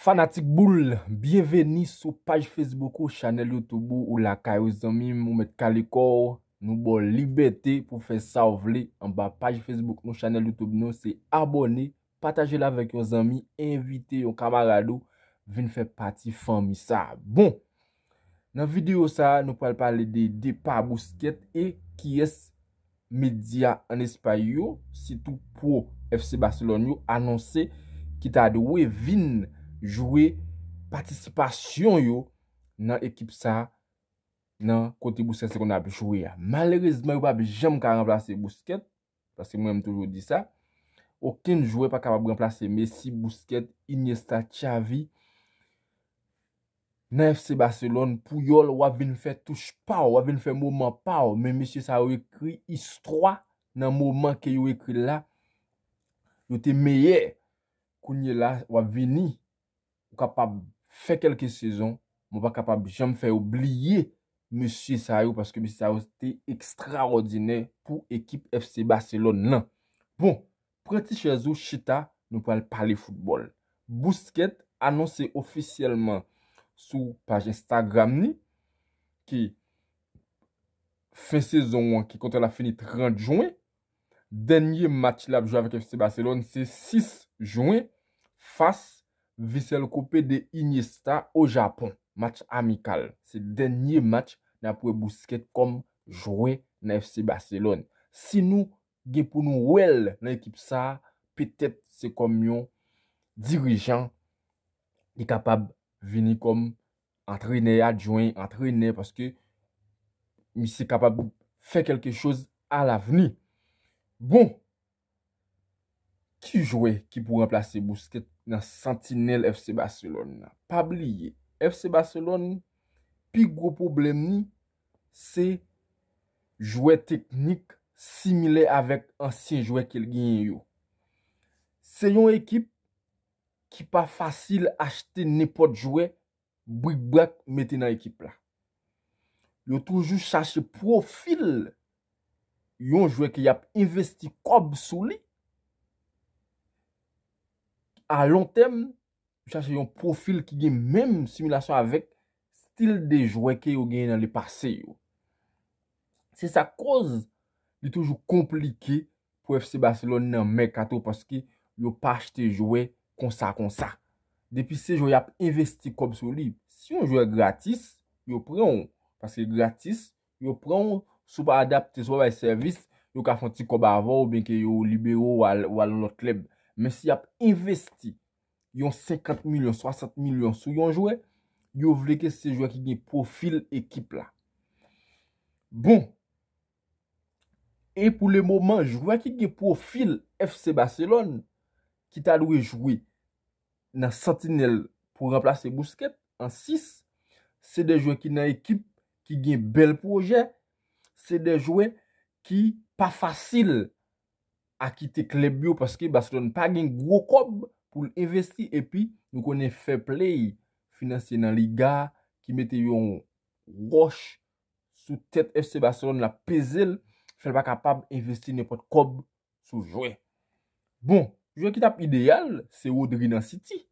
Fanatik boule, bienveni sou page Facebook ou chanel Youtube ou lakay ou zami mou met kaliko ou nou bon libeti pou fè sa ou vle. An ba page Facebook ou chanel Youtube nou se abone, pataje la vek yo zami, invite yo kamarado, vin fè pati fan mi sa. Bon, nan video sa nou pal pale de Depa Bousket e kyes media an espay yo, sitou pou FC Barcelona yo anonse ki ta dewe vin. Jouwe patisipasyon yo nan ekip sa nan kote Bousquet se kon api jouwe ya. Malerizman yo pa bi jem ka remplase Bousquet. Paske mwen m toujou di sa. Okin jouwe pa kapap remplase Messi, Bousquet, Iniesta, Xavi. Nan FC Barcelona pou yol wap bin fe touche pa ou. Wap bin fe mouman pa ou. Men misye sa wikri istwa nan mouman ke yo wikri la. Yo te meye kounye la wap vini. ou kapab fè kelke sezon, mwen pa kapab jèm fè oubliye M. Sayou, paske M. Sayou stè ekstra rodine pou ekip FC Barcelone nan. Bon, prèti Chezo Chita nou pal pale foutbol. Bousket anonsè ofisyelman sou page Instagram ni, ki fè sezon an, ki kontè la fèni 30 jouni, denye mati la vjou avèk FC Barcelone, se 6 jouni, fâs, visel kope de Iniesta o Japon. Match amikal. Se denye match na pou e bousket kom jowe na FC Barcelona. Si nou ge pou nou wel nan ekip sa, petet se kom yon dirijan ni kapab vini kom antrene, adjwen, antrene paske mi se kapab pou fe kelke chos al avni. Bon, ki jowe ki pou remplase bousket nan Sentinelle FC Barcelona. Pa bliye, FC Barcelona ni, pi gro problem ni, se jwè teknik simile avèk ansyen jwè kel genye yo. Se yon ekip ki pa fasil achete nipot jwè, boui bèk mette nan ekip la. Yo toujou chache profil, yon jwè ki ap investi kob sou li, A lon tem, yo chache yon profil ki gen menm similasyon avek stil de jwe ke yo genye nan le pase yo. Se sa koz, yo toujou komplike pou FC Barcelona nan Mekato paske yo pa chete jwe konsa konsa. Depi se yo yap investi kob sou li. Si yo jwe gratis, yo pran, paske gratis, yo pran sou pa adapte sou wabay servis yo ka fanti kob avan ou benke yo libero walo lotleb. men si ap investi yon 50 milyon, 60 milyon sou yon jouè, yo vleke se jouè ki gen profil ekip la. Bon, e pou le mouman, jouè ki gen profil FC Barcelona, ki talwe jouè nan Sentinel pou remplase Bousquet, an 6, se de jouè ki nan ekip ki gen bel proje, se de jouè ki pa fasil, akite klebyo paske Barcelona pa gen gwo kob pou l'investi epi nou konen fair play finanse nan liga ki mette yon roche sou tet FC Barcelona la pezel fel pa kapab investi nepot kob sou joue. Bon, joue ki tap ideal se Wodrinan City.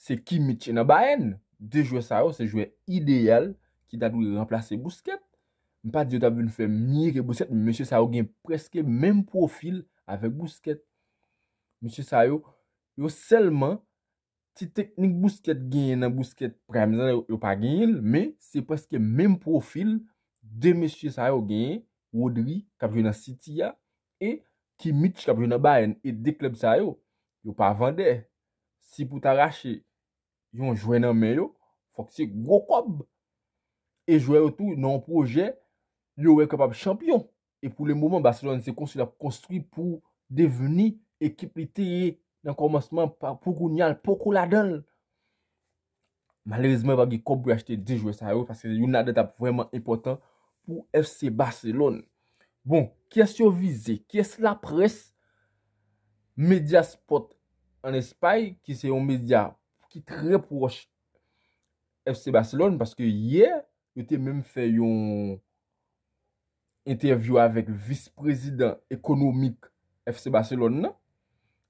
Se Kimi Chinabayen, de joue sa yo se joue ideal ki ta nou l'emplase Bousket. Mpa diyo tap ven fè miye ke Bousket mmeche sa yo gen preske menm profil Avèk Bousquet, M. Sayo yo selman ti teknik Bousquet genye nan Bousquet. Premizan yo pa genyil, me se preske menm profil de M. Sayo genye, Rodri, kapjouna City ya, e Kimitch kapjouna Bayern, e de klèb Sayo, yo pa vande. Si pou ta rache, yon jwè nan men yo, fok se gokob, e jwè yotou nan proje, yowè kapab champyon. E pou le mouman, Barcelona se konstruy la pou konstruy pou deveni ekipite ye nan komanseman pou kou nyal, pou kou la don. Malerizman, va ge kobwe achete dejwe sa yo, paske yon adeta pou vreman epotan pou FC Barcelona. Bon, kese yo vize, kese la pres, media spot an espay, ki se yon media ki tre proche FC Barcelona, paske ye, yote menm fe yon... interview avèk vis-prezident ekonomik F.C. Barcelon nan,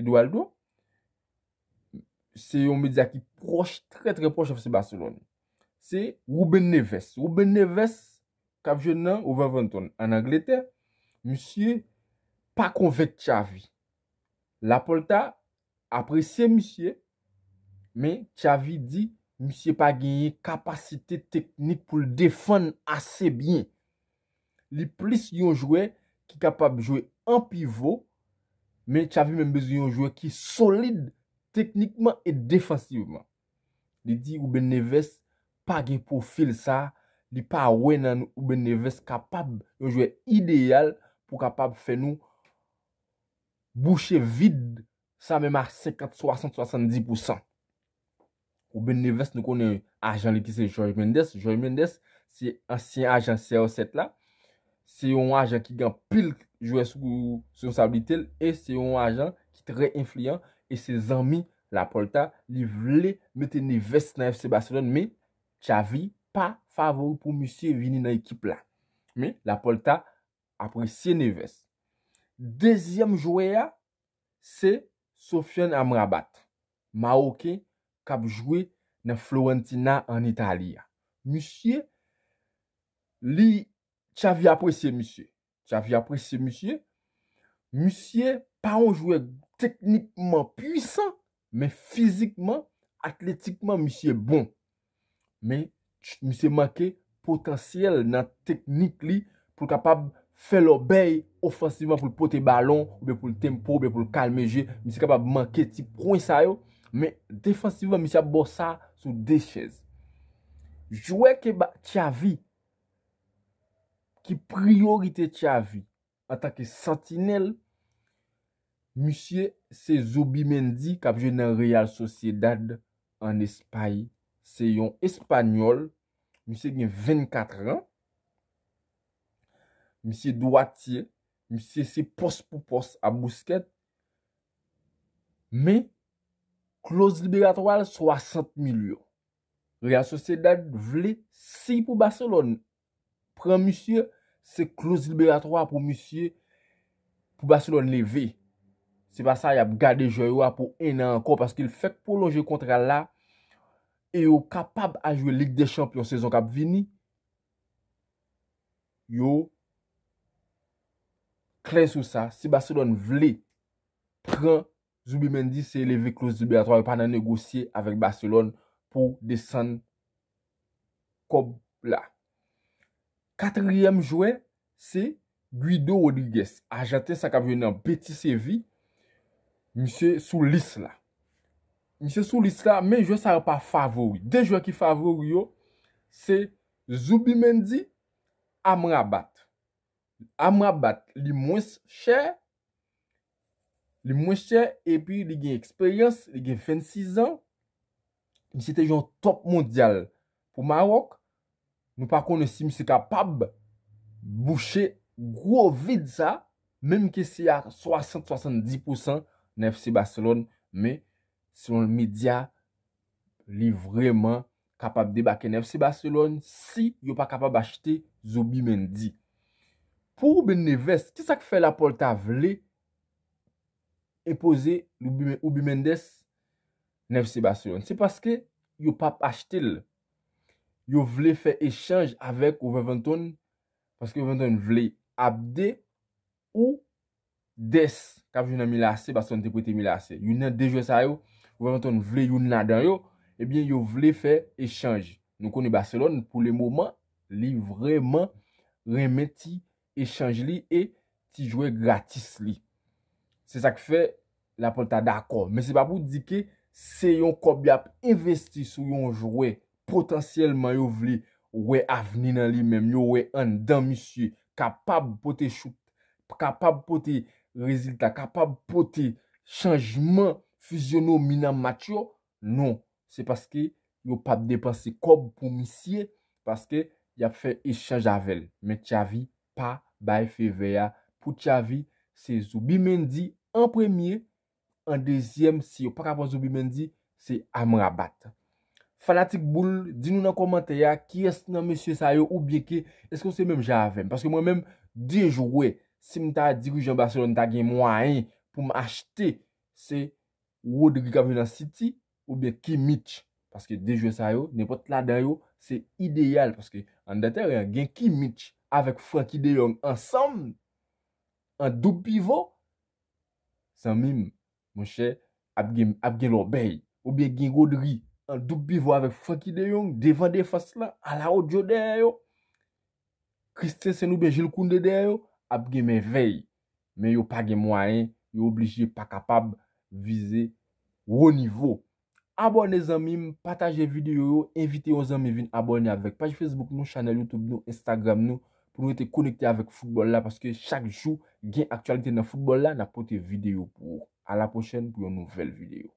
Edwaldo, se yon media ki proche, tre tre proche F.C. Barcelon. Se Rouben Neves. Rouben Neves, kavje nan, ouve vantan. An Angleterre, msye, pa konvek Chavi. La Polta, apresse msye, men Chavi di, msye pa genye kapasite teknik pou l defon ase bien. Li plis yon jwè ki kapab jwè an pivou, men tchavi men bez yon jwè ki solide teknikman et defansivman. Li di oube Neves pa gen profil sa, li pa wè nan oube Neves kapab yon jwè ideal pou kapab fè nou bouchè vide sa men mar 50-60-70%. Oube Neves nou konen ajan li ki se Joy Mendes. Joy Mendes si ansyen ajan CR7 la, Se yon wajan ki gen pil jwè sou sou sabilitel. E se yon wajan ki tre inflian. E se zanmi la polta li vle mette ne vès nan FC Barcelona. Me chavi pa favori pou Moussie vini nan ekip la. Me la polta apresye ne vès. Dezyem jwè ya, se Sofian Amrabat. Mahouke kap jwè nan Florentina an Italia. Moussie li Tchavi apresye msye. Tchavi apresye msye. Msye pa ou jwè teknikman pwisan, men fizikman, atletikman msye bon. Men msye manke potansyel nan teknik li pou kapab fè lo bey ofansivman pou pote balon, ou pou tempo, ou pou kalmeje. Msye kapab manke ti proun sa yo. Men defansivman msye ap bosa sou de chèz. Jwè ke ba tchavi, ki priorite tche avi, ata ke sentinel, misye se zobi men di, kap jenè real sosiedad, an espay, se yon espanyol, misye gen 24 an, misye doati, misye se pos pou pos, a mousket, me, klos liberatoral, 60 milion, real sosiedad vle, 6 pou baselon, Pren Moussie, se close liberatoire pou Moussie pou Barcelona levé. Se basa, y ap gade joywa pou ena anko. Paske il fèk pou loje kontra la. E yo kapab a jwe lig de champion sezon kap vini. Yo, kren sou sa. Se Barcelona vle, pren Zubi Mendy se levé close liberatoire. Pana negosye avèk Barcelona pou desan kob la. Katriyem jwen se Guido Rodriguez. A jaten sa ka venan peti se vi. Mise sou lis la. Mise sou lis la men jwen sa repa favori. Den jwen ki favori yo se Zubi Mendy Amrabat. Amrabat li mwes chè. Li mwes chè epi li gen eksperyans. Li gen fèn 6 an. Ni se te jwen top mondyal pou Marokk. Nou pa konosim se kapab boucher gwo vide sa, menm ke se ya 60-70% NFC Barcelona, men selon media, li vreman kapab debake NFC Barcelona si yo pa kapab achete Zoubi Mendy. Po oube neves, ki sa ki fe la poltavle epose Oubi Mendes NFC Barcelona? Se paske yo pap achete lè. yo vle fè echange avèk Oveventon, paske Oveventon vle apde ou des, kap jounan milase, baselon te pwete milase, yon nan dejwe sa yo, Oveventon vle yon nan dan yo, ebyen yo vle fè echange. Nou koni Barcelona pou le mouman, li vreman remeti echange li, e ti jwe gratis li. Se sa ki fè, la pol ta dakor. Men se papou di ke, se yon kob yap investi sou yon jwe, potansyelman yo vle we avni nan li menm yo we an dan misye kapab pote choup, kapab pote rezilta, kapab pote chanjman fusiono minan matyo non, se paske yo pa depanse kob pou misye paske ya fe eshanja vel men tia vi pa bay fe veya pou tia vi se Zubi Mendy en premye en dezyem si yo pa kapwa Zubi Mendy se Amra Bat Fanatik boul, din nou nan komante ya, ki es nan mesye sa yo ou bie ke, es kon se menm javem? Paske mwen menm dejwe, si mta dirijan Barcelona ta gen mwanyen pou m achete, se Rodri Kavina City ou bie Kimmich. Paske dejwe sa yo, nepot la da yo, se ideal. Paske an datere, gen Kimmich avek Franky De Jong ansam, an dupi vo, san mim, mwenche, ap gen lo bey. Ou bie gen Rodri. An dup bivou ave fokide yon. Devande fos la. A la ojo de a yo. Christe senou be jil konde de a yo. Apege men vey. Men yo page mwayen. Yo oblije pa kapab vize wou nivou. Abone zanmim. Pataje videyo yo. Invite yon zanmim vin abone avek. Paj Facebook nou, chanel Youtube nou, Instagram nou. Poun ete konekte avek fokbol la. Paske chak jou gen aktualite nan fokbol la. Na pote videyo pou. A la pochen pou yon nouvel videyo.